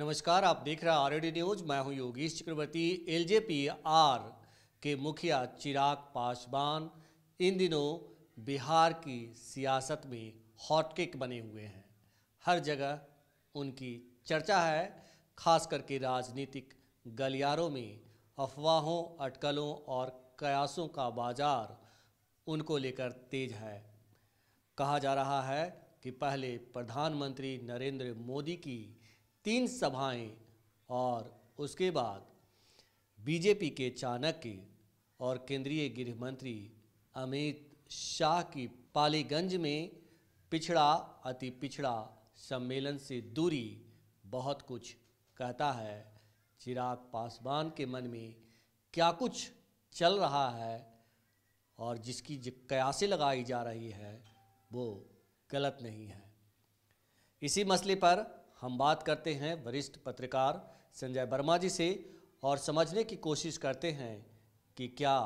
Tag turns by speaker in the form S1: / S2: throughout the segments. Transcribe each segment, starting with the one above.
S1: नमस्कार आप देख रहे हैं आर न्यूज मैं हूं योगेश चक्रवर्ती एलजेपी आर के मुखिया चिराग पासवान इन दिनों बिहार की सियासत में हॉटकेक बने हुए हैं हर जगह उनकी चर्चा है खास करके राजनीतिक गलियारों में अफवाहों अटकलों और कयासों का बाजार उनको लेकर तेज है कहा जा रहा है कि पहले प्रधानमंत्री नरेंद्र मोदी की तीन सभाएं और उसके बाद बीजेपी के चाणक्य और केंद्रीय गृह मंत्री अमित शाह की पालीगंज में पिछड़ा अति पिछड़ा सम्मेलन से दूरी बहुत कुछ कहता है चिराग पासवान के मन में क्या कुछ चल रहा है और जिसकी कयासे लगाई जा रही है वो गलत नहीं है इसी मसले पर हम बात करते हैं वरिष्ठ पत्रकार संजय वर्मा जी से और समझने की कोशिश करते हैं कि क्या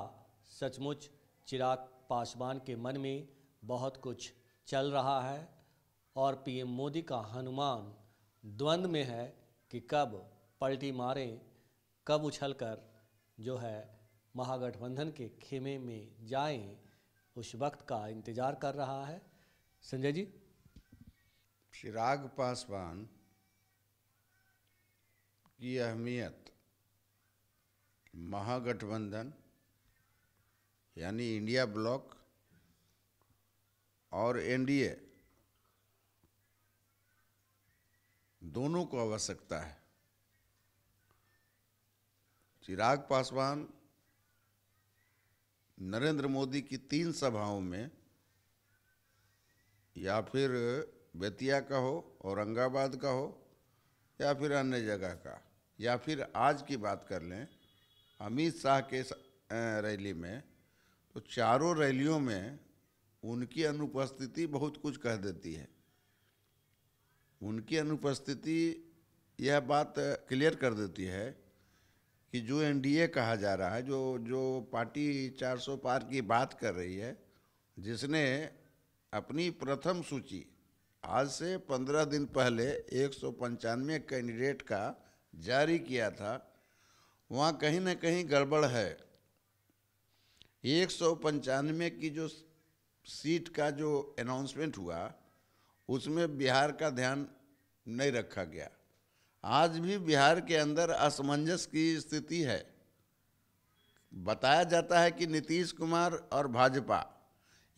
S1: सचमुच चिराग पासवान के मन में बहुत कुछ चल रहा है और पीएम मोदी का हनुमान द्वंद्व में है कि कब पलटी मारें कब उछलकर जो है महागठबंधन के खेमे में जाएं उस वक्त का इंतज़ार कर रहा है संजय जी चिराग पासवान
S2: की अहमियत महागठबंधन यानी इंडिया ब्लॉक और एनडीए दोनों को आवश्यकता है चिराग पासवान नरेंद्र मोदी की तीन सभाओं में या फिर बेतिया का हो औरंगाबाद का हो या फिर अन्य जगह का या फिर आज की बात कर लें अमित शाह के रैली में तो चारों रैलियों में उनकी अनुपस्थिति बहुत कुछ कह देती है उनकी अनुपस्थिति यह बात क्लियर कर देती है कि जो एनडीए कहा जा रहा है जो जो पार्टी 400 पार की बात कर रही है जिसने अपनी प्रथम सूची आज से 15 दिन पहले एक कैंडिडेट का जारी किया था वहाँ कहीं ना कहीं गड़बड़ है एक सौ पंचानवे की जो सीट का जो अनाउंसमेंट हुआ उसमें बिहार का ध्यान नहीं रखा गया आज भी बिहार के अंदर असमंजस की स्थिति है बताया जाता है कि नीतीश कुमार और भाजपा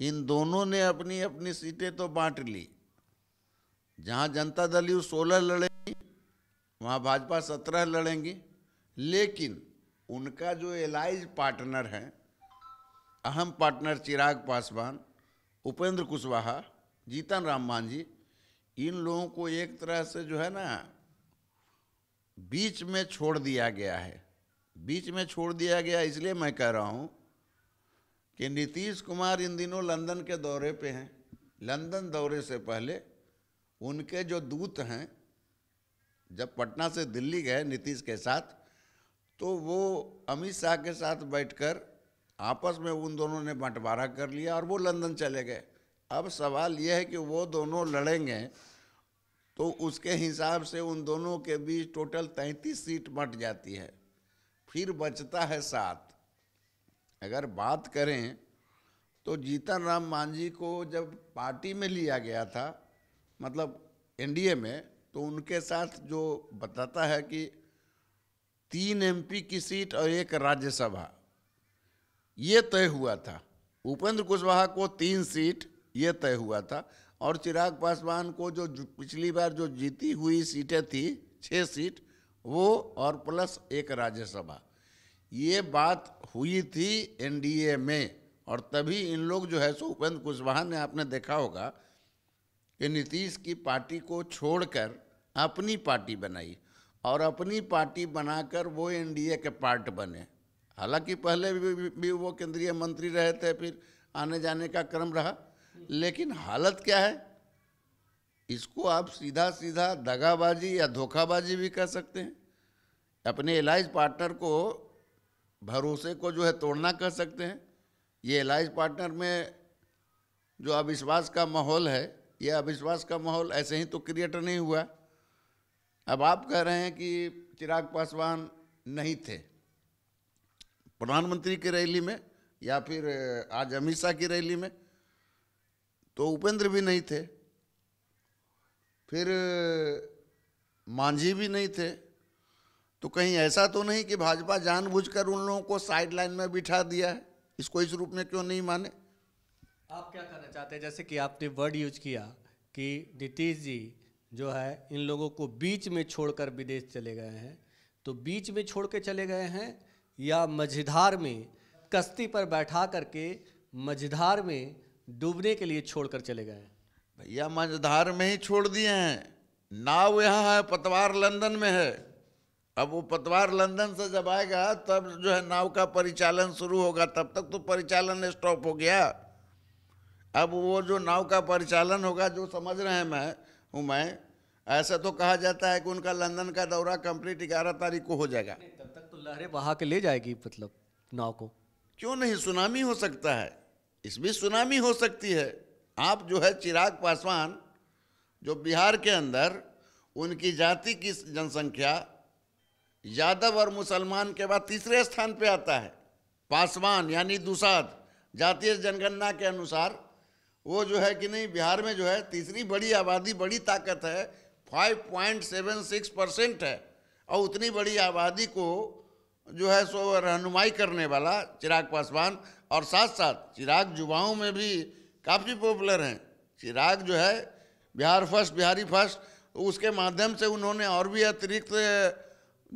S2: इन दोनों ने अपनी अपनी सीटें तो बांट ली जहां जनता दल यू सोलह लड़े वहाँ भाजपा सत्रह लड़ेंगी लेकिन उनका जो एलाइज पार्टनर है अहम पार्टनर चिराग पासवान उपेंद्र कुशवाहा जीतन राम मांझी इन लोगों को एक तरह से जो है ना बीच में छोड़ दिया गया है बीच में छोड़ दिया गया इसलिए मैं कह रहा हूँ कि नीतीश कुमार इन दिनों लंदन के दौरे पे हैं लंदन दौरे से पहले उनके जो दूत हैं जब पटना से दिल्ली गए नीतीश के साथ तो वो अमित शाह के साथ बैठकर आपस में उन दोनों ने बंटवारा कर लिया और वो लंदन चले गए अब सवाल यह है कि वो दोनों लड़ेंगे तो उसके हिसाब से उन दोनों के बीच टोटल तैंतीस सीट बंट जाती है फिर बचता है सात अगर बात करें तो जीतन राम मांझी को जब पार्टी में लिया गया था मतलब एनडीए में तो उनके साथ जो बताता है कि तीन एमपी की सीट और एक राज्यसभा ये तय हुआ था उपेंद्र कुशवाहा को तीन सीट ये तय हुआ था और चिराग पासवान को जो पिछली बार जो जीती हुई सीटें थी छः सीट वो और प्लस एक राज्यसभा ये बात हुई थी एनडीए में और तभी इन लोग जो है सो उपेंद्र कुशवाहा ने आपने देखा होगा कि नीतीश की पार्टी को छोड़कर अपनी पार्टी बनाई और अपनी पार्टी बनाकर वो एनडीए के पार्ट बने हालांकि पहले भी, भी वो केंद्रीय मंत्री रहे थे फिर आने जाने का क्रम रहा लेकिन हालत क्या है इसको आप सीधा सीधा दगाबाजी या धोखाबाजी भी कह सकते हैं अपने एलाइज पार्टनर को भरोसे को जो है तोड़ना कह सकते हैं ये एलाइज पार्टनर में जो अविश्वास का माहौल है यह अविश्वास का माहौल ऐसे ही तो क्रिएट नहीं हुआ अब आप कह रहे हैं कि चिराग पासवान नहीं थे प्रधानमंत्री की रैली में या फिर आज अमित शाह की रैली में तो उपेंद्र भी नहीं थे फिर मांझी भी नहीं थे तो कहीं ऐसा तो नहीं कि भाजपा जानबूझकर उन लोगों को साइडलाइन में बिठा दिया है इसको इस रूप में क्यों नहीं माने आप
S1: क्या कहना चाहते हैं जैसे कि आपने वर्ड यूज किया कि नीतीश जी जो है इन लोगों को बीच में छोड़कर विदेश चले गए हैं तो बीच में छोड़ के चले गए हैं या मझधार में कश्ती पर बैठा करके मझधार में
S2: डूबने के लिए छोड़कर चले गए हैं भैया मझधार में ही छोड़ दिए हैं नाव यहाँ है पतवार लंदन में है अब वो पतवार लंदन से जब आएगा तब जो है नाव का परिचालन शुरू होगा तब तक तो परिचालन स्टॉप हो गया अब वो जो नाव का परिचालन होगा जो समझ रहे हैं मैं हूँ मैं ऐसा तो कहा जाता है कि उनका लंदन का दौरा कंप्लीट ग्यारह तारीख को हो जाएगा तब तक तो लहरें बहा के ले जाएगी मतलब नाव को क्यों नहीं सुनामी हो सकता है इसमें सुनामी हो सकती है आप जो है चिराग पासवान जो बिहार के अंदर उनकी जाति की जनसंख्या यादव और मुसलमान के बाद तीसरे स्थान पे आता है पासवान यानी दुसाद जातीय जनगणना के अनुसार वो जो है कि नहीं बिहार में जो है तीसरी बड़ी आबादी बड़ी ताकत है 5.76 परसेंट है और उतनी बड़ी आबादी को जो है सो रहनुमाई करने वाला चिराग पासवान और साथ साथ चिराग युवाओं में भी काफ़ी पॉपुलर हैं चिराग जो है बिहार फर्स्ट बिहारी फर्स्ट उसके माध्यम से उन्होंने और भी अतिरिक्त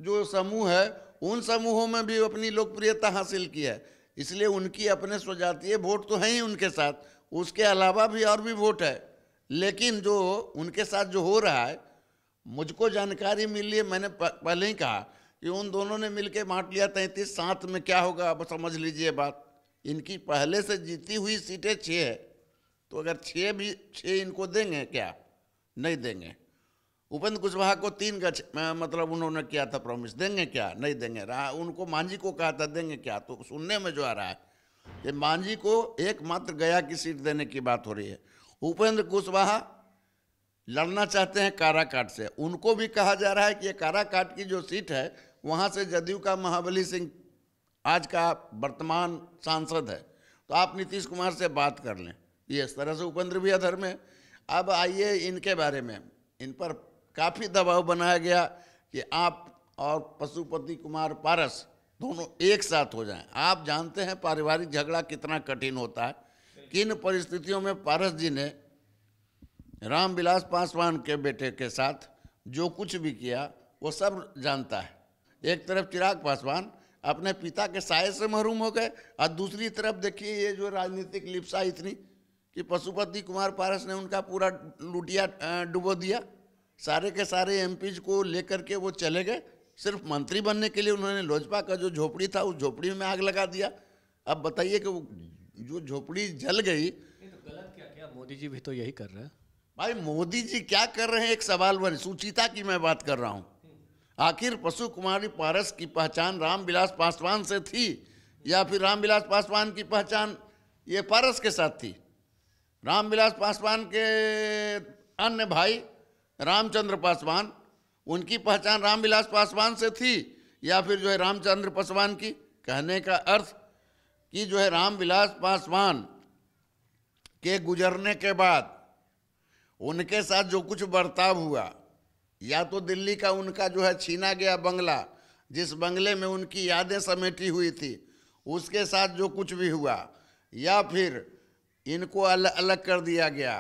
S2: जो समूह है उन समूहों में भी अपनी लोकप्रियता हासिल की है इसलिए उनकी अपने स्वजातीय वोट तो हैं ही उनके साथ उसके अलावा भी और भी वोट है लेकिन जो उनके साथ जो हो रहा है मुझको जानकारी मिली है मैंने पहले ही कहा कि उन दोनों ने मिलके बांट लिया तैंतीस साथ में क्या होगा अब समझ लीजिए बात इनकी पहले से जीती हुई सीटें छः है तो अगर छः भी छः इनको देंगे क्या नहीं देंगे उपेंद्र कुशवाहा को तीन गज मतलब उन्होंने किया था प्रॉमिस देंगे क्या नहीं देंगे रहा उनको मांझी को कहा था देंगे क्या तो सुनने में जो आ रहा है ये मांझी को एकमात्र गया की सीट देने की बात हो रही है उपेंद्र कुशवाहा लड़ना चाहते हैं काराकाट से उनको भी कहा जा रहा है कि ये काराकाट की जो सीट है वहाँ से जदयू का महाबली सिंह आज का वर्तमान सांसद है तो आप नीतीश कुमार से बात कर लें ये इस तरह से उपेंद्र भी अधर में अब आइए इनके बारे में इन पर काफ़ी दबाव बनाया गया कि आप और पशुपति कुमार पारस दोनों एक साथ हो जाएं आप जानते हैं पारिवारिक झगड़ा कितना कठिन होता है किन परिस्थितियों में पारस जी ने रामविलास पासवान के बेटे के साथ जो कुछ भी किया वो सब जानता है एक तरफ चिराग पासवान अपने पिता के साय से महरूम हो गए और दूसरी तरफ देखिए ये जो राजनीतिक लिप्सा इतनी कि पशुपति कुमार पारस ने उनका पूरा लुटिया डुबो दिया सारे के सारे एमपीज को लेकर के वो चले गए सिर्फ मंत्री बनने के लिए उन्होंने लोजपा का जो झोपड़ी था उस झोपड़ी में आग लगा दिया अब बताइए कि वो जो झोपड़ी जल गई तो गलत क्या क्या मोदी जी भी तो यही कर रहे हैं भाई मोदी जी क्या कर रहे हैं एक सवाल बन सुचिता की मैं बात कर रहा हूँ आखिर पशु कुमारी पारस की पहचान रामविलास पासवान से थी या फिर रामविलास पासवान की पहचान ये पारस के साथ थी रामविलास पासवान के अन्य भाई रामचंद्र पासवान उनकी पहचान रामविलास पासवान से थी या फिर जो है रामचंद्र पासवान की कहने का अर्थ कि जो है रामविलास पासवान के गुजरने के बाद उनके साथ जो कुछ बर्ताव हुआ या तो दिल्ली का उनका जो है छीना गया बंगला जिस बंगले में उनकी यादें समेटी हुई थी उसके साथ जो कुछ भी हुआ या फिर इनको अलग अलग कर दिया गया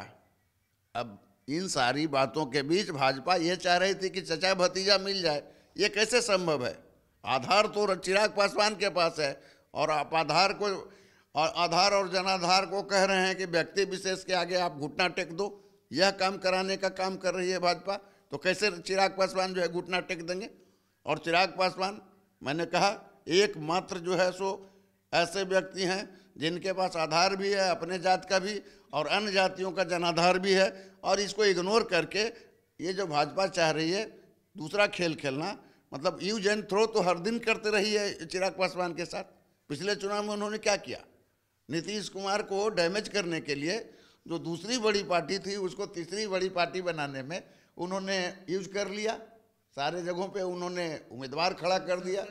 S2: अब इन सारी बातों के बीच भाजपा ये चाह रही थी कि चचा भतीजा मिल जाए ये कैसे संभव है आधार तो चिराग पासवान के पास है और आप आधार को और आधार और जनाधार को कह रहे हैं कि व्यक्ति विशेष के आगे आप घुटना टेक दो यह काम कराने का काम कर रही है भाजपा तो कैसे चिराग पासवान जो है घुटना टेक देंगे और चिराग पासवान मैंने कहा एकमात्र जो है सो ऐसे व्यक्ति हैं जिनके पास आधार भी है अपने जात का भी और अन्य जातियों का जनाधार भी है और इसको इग्नोर करके ये जो भाजपा चाह रही है दूसरा खेल खेलना मतलब यूज एंड थ्रो तो हर दिन करते रही है चिराग पासवान के साथ पिछले चुनाव में उन्होंने क्या किया नीतीश कुमार को डैमेज करने के लिए जो दूसरी बड़ी पार्टी थी उसको तीसरी बड़ी पार्टी बनाने में उन्होंने यूज कर लिया सारे जगहों पे उन्होंने उम्मीदवार खड़ा कर दिया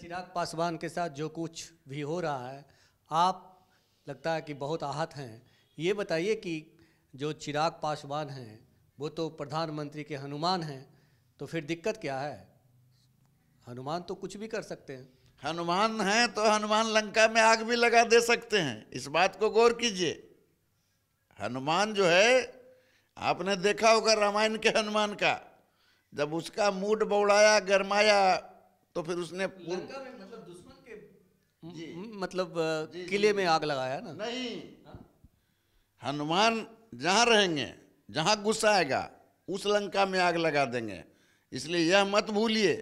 S2: चिराग
S1: पासवान के साथ जो कुछ भी हो रहा है आप लगता है कि बहुत आहत हैं ये बताइए कि जो चिराग पासवान हैं वो तो प्रधानमंत्री के हनुमान हैं तो फिर
S2: दिक्कत क्या है हनुमान तो कुछ भी कर सकते हैं हनुमान हैं तो हनुमान लंका में आग भी लगा दे सकते हैं इस बात को गौर कीजिए हनुमान जो है आपने देखा होगा रामायण के हनुमान का जब उसका मूड बौड़ाया गरमाया तो फिर उसने लंका में मतलब दुश्मन के मतलब किले में आग लगाया ना नहीं हनुमान जहाँ रहेंगे जहाँ गुस्सा आएगा उस लंका में आग लगा देंगे इसलिए यह मत भूलिए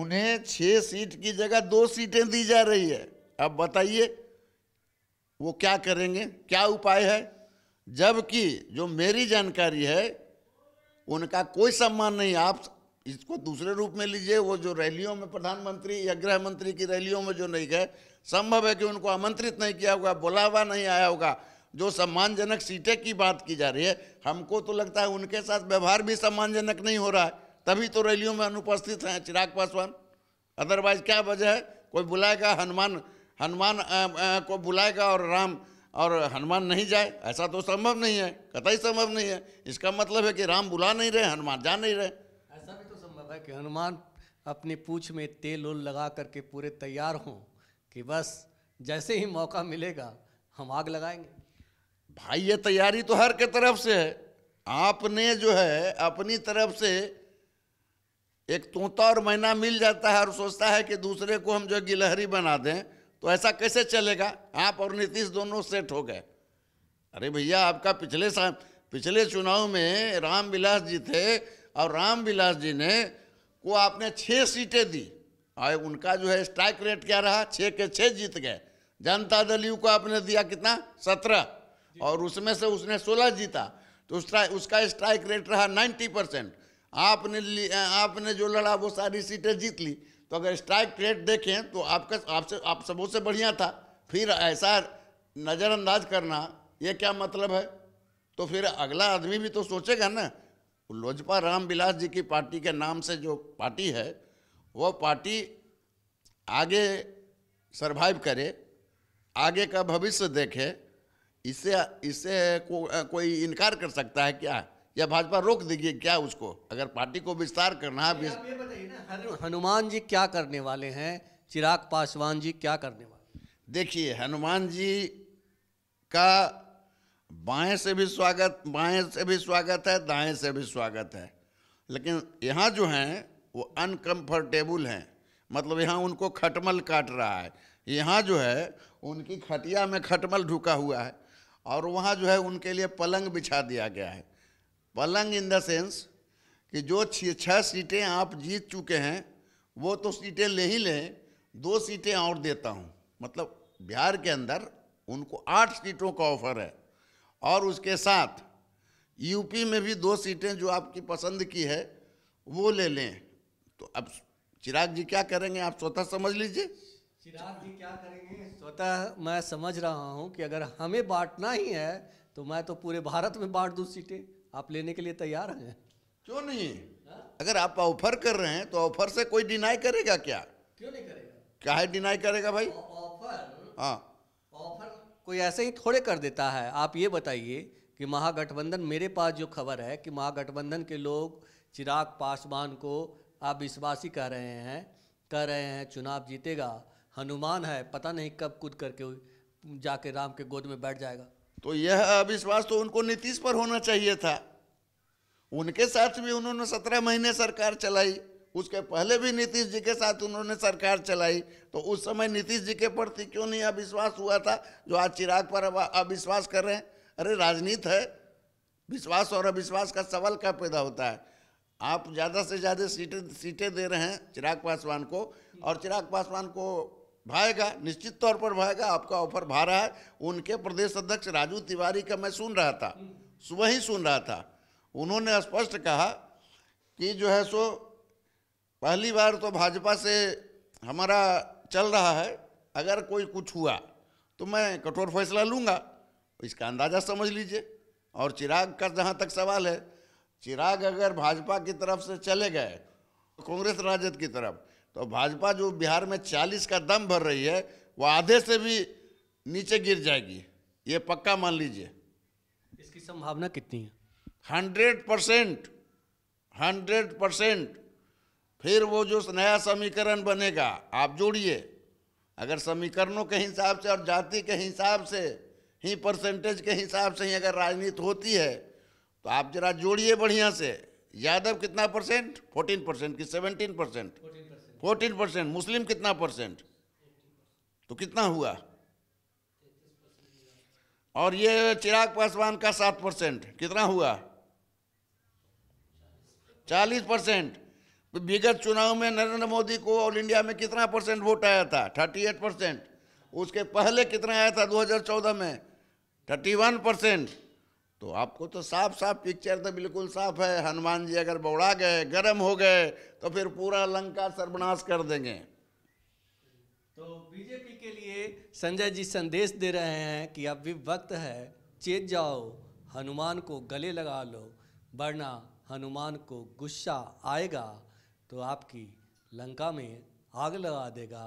S2: उन्हें छः सीट की जगह दो सीटें दी जा रही है अब बताइए वो क्या करेंगे क्या उपाय है जबकि जो मेरी जानकारी है उनका कोई सम्मान नहीं आप इसको दूसरे रूप में लीजिए वो जो रैलियों में प्रधानमंत्री या गृह मंत्री की रैलियों में जो नहीं गए संभव है कि उनको आमंत्रित नहीं किया होगा बुलावा नहीं आया होगा जो सम्मानजनक सीटें की बात की जा रही है हमको तो लगता है उनके साथ व्यवहार भी सम्मानजनक नहीं हो रहा है तभी तो रैलियों में अनुपस्थित हैं चिराग पासवान अदरवाइज क्या वजह है कोई बुलाएगा हनुमान हनुमान को बुलाएगा और राम और हनुमान नहीं जाए ऐसा तो संभव नहीं है कतई संभव नहीं है इसका मतलब है कि राम बुला नहीं रहे हनुमान जा नहीं रहे ऐसा भी तो संभव है कि हनुमान अपनी पूछ में तेल उल लगा करके पूरे तैयार हों कि बस जैसे ही मौका मिलेगा हम आग लगाएंगे भाई ये तैयारी तो हर के तरफ से है आपने जो है अपनी तरफ से एक तोता और मैना मिल जाता है और सोचता है कि दूसरे को हम जो गिलहरी बना दें तो ऐसा कैसे चलेगा आप और नीतीश दोनों सेट हो गए अरे भैया आपका पिछले साल पिछले चुनाव में राम विलास जी थे और राम विलास जी ने को आपने छः सीटें दी और उनका जो है स्ट्राइक रेट क्या रहा छः के छः जीत गए जनता दल यू को आपने दिया कितना सत्रह और उसमें से उसने सोलह जीता तो उसका उसका स्ट्राइक रेट रहा नाइन्टी परसेंट आपने आपने जो लड़ा वो सारी सीटें जीत ली तो अगर स्ट्राइक रेट देखें तो आपका आपसे आप सबों से बढ़िया था फिर ऐसा नज़रअंदाज करना ये क्या मतलब है तो फिर अगला आदमी भी तो सोचेगा ना लोजपा राम बिलास जी की पार्टी के नाम से जो पार्टी है वो पार्टी आगे सरवाइव करे आगे का भविष्य देखे इससे इससे को, कोई इनकार कर सकता है क्या या भाजपा रोक देगी क्या उसको अगर पार्टी को विस्तार करना
S1: है
S2: हनुमान जी क्या करने वाले हैं चिराग पासवान जी क्या करने वाले देखिए हनुमान जी का बाएं से भी स्वागत बाएं से भी स्वागत है दाएं से भी स्वागत है लेकिन यहाँ जो हैं वो अनकंफर्टेबल हैं मतलब यहाँ उनको खटमल काट रहा है यहाँ जो है उनकी खटिया में खटमल ढुका हुआ है और वहाँ जो है उनके लिए पलंग बिछा दिया गया है पलंग इन द सेंस कि जो छः सीटें आप जीत चुके हैं वो तो सीटें ले ही लें दो सीटें और देता हूँ मतलब बिहार के अंदर उनको आठ सीटों का ऑफर है और उसके साथ यूपी में भी दो सीटें जो आपकी पसंद की है वो ले लें तो अब चिराग जी क्या करेंगे आप स्वतः समझ लीजिए
S1: चिराग जी क्या करेंगे
S2: स्वतः मैं समझ रहा हूँ कि अगर हमें बांटना ही है तो मैं तो पूरे भारत में बांट दूँ सीटें आप लेने के लिए तैयार हैं क्यों नहीं हा? अगर आप ऑफर कर रहे हैं तो ऑफर से कोई डिनाई करेगा क्या क्यों नहीं करेगा क्या है डिनाई करेगा भाई ऑफर हाँ ऑफर कोई ऐसे ही थोड़े कर देता
S1: है आप ये बताइए कि महागठबंधन मेरे पास जो खबर है कि महागठबंधन के लोग चिराग पासवान को आप विश्वासी कह रहे हैं कह रहे हैं चुनाव जीतेगा हनुमान है पता नहीं कब कूद करके जाके राम के गोद में बैठ जाएगा
S2: तो यह अविश्वास तो उनको नीतीश पर होना चाहिए था उनके साथ भी उन्होंने सत्रह महीने सरकार चलाई उसके पहले भी नीतीश जी के साथ उन्होंने सरकार चलाई तो उस समय नीतीश जी के प्रति क्यों नहीं अविश्वास हुआ था जो आज चिराग पर अविश्वास कर रहे हैं अरे राजनीति है विश्वास और अविश्वास का सवाल क्या पैदा होता है आप ज़्यादा से ज़्यादा सीटें सीटें दे रहे हैं चिराग पासवान को और चिराग पासवान को भाएगा निश्चित तौर पर भाएगा आपका ऑफर भा रहा है उनके प्रदेश अध्यक्ष राजू तिवारी का मैं सुन रहा था सुबह ही सुन रहा था उन्होंने स्पष्ट कहा कि जो है सो पहली बार तो भाजपा से हमारा चल रहा है अगर कोई कुछ हुआ तो मैं कठोर फैसला लूँगा इसका अंदाज़ा समझ लीजिए और चिराग का जहाँ तक सवाल है चिराग अगर भाजपा की तरफ से चले गए कांग्रेस राजद की तरफ तो भाजपा जो बिहार में चालीस का दम भर रही है वो आधे से भी नीचे गिर जाएगी ये पक्का मान लीजिए इसकी संभावना कितनी है हंड्रेड परसेंट हंड्रेड परसेंट फिर वो जो नया समीकरण बनेगा आप जोड़िए अगर समीकरणों के हिसाब से और जाति के हिसाब से ही परसेंटेज के हिसाब से ही अगर राजनीति होती है तो आप जरा जोड़िए बढ़िया से यादव कितना परसेंट फोर्टीन परसेंट की seventeen percent fourteen percent Muslim कितना परसेंट तो कितना हुआ और ये चिराग पासवान का सात परसेंट कितना हुआ चालीस परसेंट विगत चुनाव में नरेंद्र मोदी को ऑल इंडिया में कितना परसेंट वोट आया था थर्टी एट परसेंट उसके पहले कितना आया था 2014 में थर्टी वन परसेंट तो आपको तो साफ साफ पिक्चर तो बिल्कुल साफ है हनुमान जी अगर बौड़ा गए गर्म हो गए तो फिर पूरा लंका सर्वनाश कर देंगे
S1: तो बीजेपी के लिए
S2: संजय जी संदेश दे रहे हैं कि अब भी वक्त है
S1: चेत जाओ हनुमान को गले लगा लो वरना हनुमान को गुस्सा आएगा तो आपकी लंका में आग लगा देगा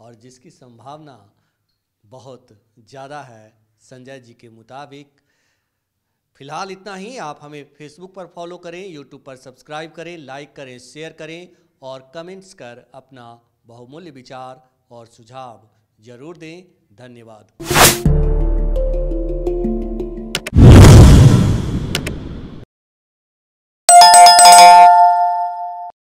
S1: और जिसकी संभावना बहुत ज़्यादा है संजय जी के मुताबिक फिलहाल इतना ही आप हमें फेसबुक पर फॉलो करें यूट्यूब पर सब्सक्राइब करें लाइक करें शेयर करें और कमेंट्स कर अपना बहुमूल्य विचार और सुझाव जरूर दें धन्यवाद